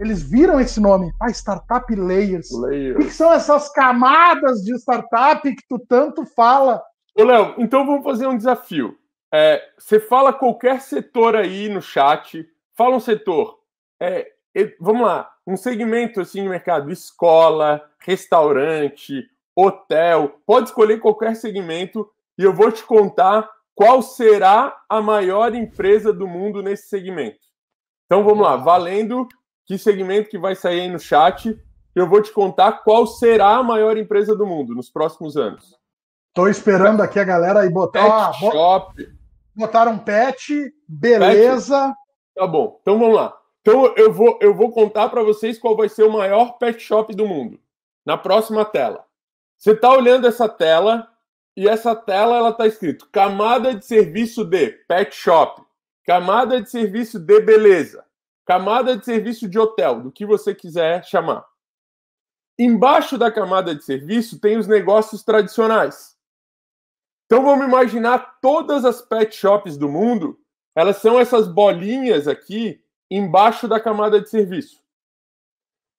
Eles viram esse nome, ah, startup layers. layers. O que são essas camadas de startup que tu tanto fala? Ô, Léo, então vamos fazer um desafio. É, você fala qualquer setor aí no chat, fala um setor. É, vamos lá, um segmento assim de mercado, escola, restaurante, hotel, pode escolher qualquer segmento e eu vou te contar qual será a maior empresa do mundo nesse segmento. Então vamos lá, valendo que segmento que vai sair aí no chat. Eu vou te contar qual será a maior empresa do mundo nos próximos anos. Tô esperando aqui a galera aí botar. Pet Shop. Botaram pet, beleza. Pet. Tá bom, então vamos lá. Então eu vou, eu vou contar para vocês qual vai ser o maior pet shop do mundo. Na próxima tela. Você está olhando essa tela e essa tela ela está escrito camada de serviço de pet shop, camada de serviço de beleza, camada de serviço de hotel, do que você quiser chamar. Embaixo da camada de serviço tem os negócios tradicionais. Então vamos imaginar todas as pet shops do mundo, elas são essas bolinhas aqui embaixo da camada de serviço.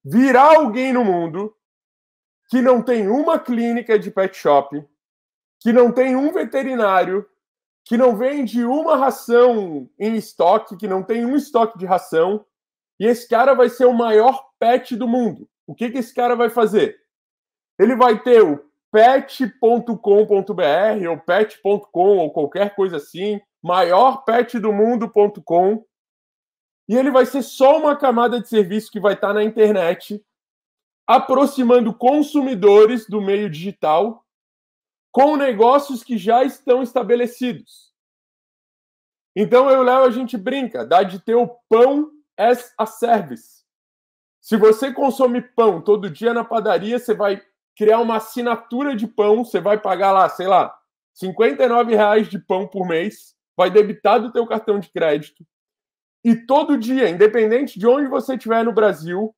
Virá alguém no mundo que não tem uma clínica de pet shop, que não tem um veterinário, que não vende uma ração em estoque, que não tem um estoque de ração, e esse cara vai ser o maior pet do mundo. O que, que esse cara vai fazer? Ele vai ter o pet.com.br ou pet.com ou qualquer coisa assim, maior pet do mundo.com. E ele vai ser só uma camada de serviço que vai estar tá na internet, aproximando consumidores do meio digital com negócios que já estão estabelecidos. Então eu e o Léo a gente brinca, dá de ter o pão as a service. Se você consome pão todo dia na padaria, você vai criar uma assinatura de pão, você vai pagar lá, sei lá, 59 reais de pão por mês, vai debitar do teu cartão de crédito. E todo dia, independente de onde você estiver no Brasil,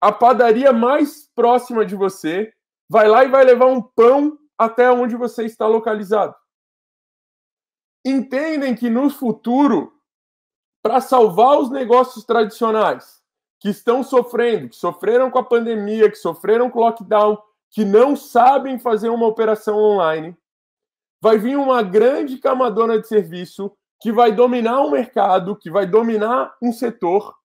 a padaria mais próxima de você vai lá e vai levar um pão até onde você está localizado. Entendem que no futuro, para salvar os negócios tradicionais que estão sofrendo, que sofreram com a pandemia, que sofreram com o lockdown, que não sabem fazer uma operação online, vai vir uma grande camadona de serviço que vai dominar um mercado, que vai dominar um setor,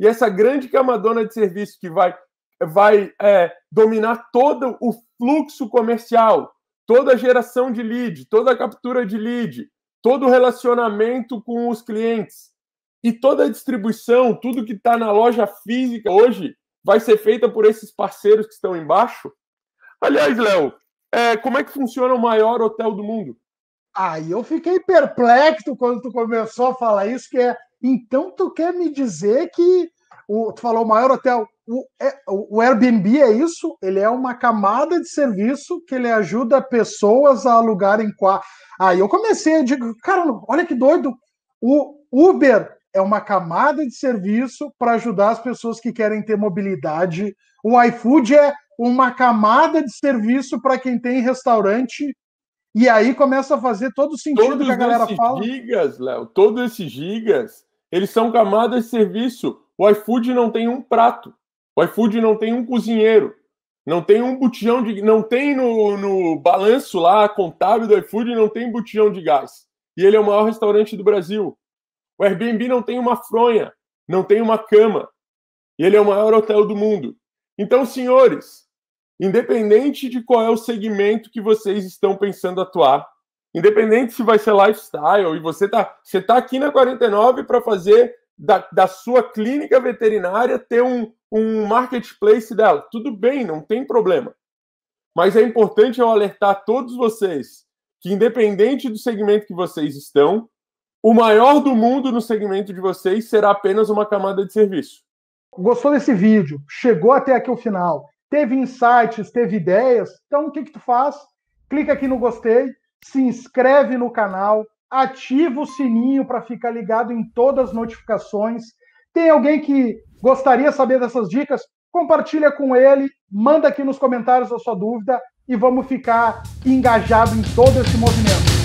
e essa grande camadona de serviço que vai, vai é, dominar todo o fluxo comercial, toda a geração de lead, toda a captura de lead, todo o relacionamento com os clientes e toda a distribuição, tudo que está na loja física hoje vai ser feita por esses parceiros que estão embaixo. Aliás, Léo, é, como é que funciona o maior hotel do mundo? Aí ah, eu fiquei perplexo quando tu começou a falar isso, que é então tu quer me dizer que o, tu falou o maior hotel. O, é, o Airbnb é isso? Ele é uma camada de serviço que ele ajuda pessoas a alugarem quarto. Aí eu comecei, a dizer, cara, olha que doido. O Uber é uma camada de serviço para ajudar as pessoas que querem ter mobilidade. O iFood é uma camada de serviço para quem tem restaurante. E aí começa a fazer todo o sentido Todos que a galera esses fala. Gigas, Léo, todos esses gigas, eles são camadas de serviço o iFood não tem um prato. O iFood não tem um cozinheiro. Não tem um botijão de. Não tem no, no balanço lá, contábil do iFood, não tem botijão de gás. E ele é o maior restaurante do Brasil. O Airbnb não tem uma fronha, não tem uma cama. E ele é o maior hotel do mundo. Então, senhores, independente de qual é o segmento que vocês estão pensando atuar, independente se vai ser lifestyle e você tá, você tá aqui na 49 para fazer da, da sua clínica veterinária ter um, um marketplace dela. Tudo bem, não tem problema. Mas é importante eu alertar todos vocês que, independente do segmento que vocês estão, o maior do mundo no segmento de vocês será apenas uma camada de serviço. Gostou desse vídeo? Chegou até aqui o final? Teve insights, teve ideias? Então, o que, que tu faz? Clica aqui no gostei, se inscreve no canal, ativa o sininho para ficar ligado em todas as notificações. Tem alguém que gostaria de saber dessas dicas? Compartilha com ele, manda aqui nos comentários a sua dúvida e vamos ficar engajado em todo esse movimento.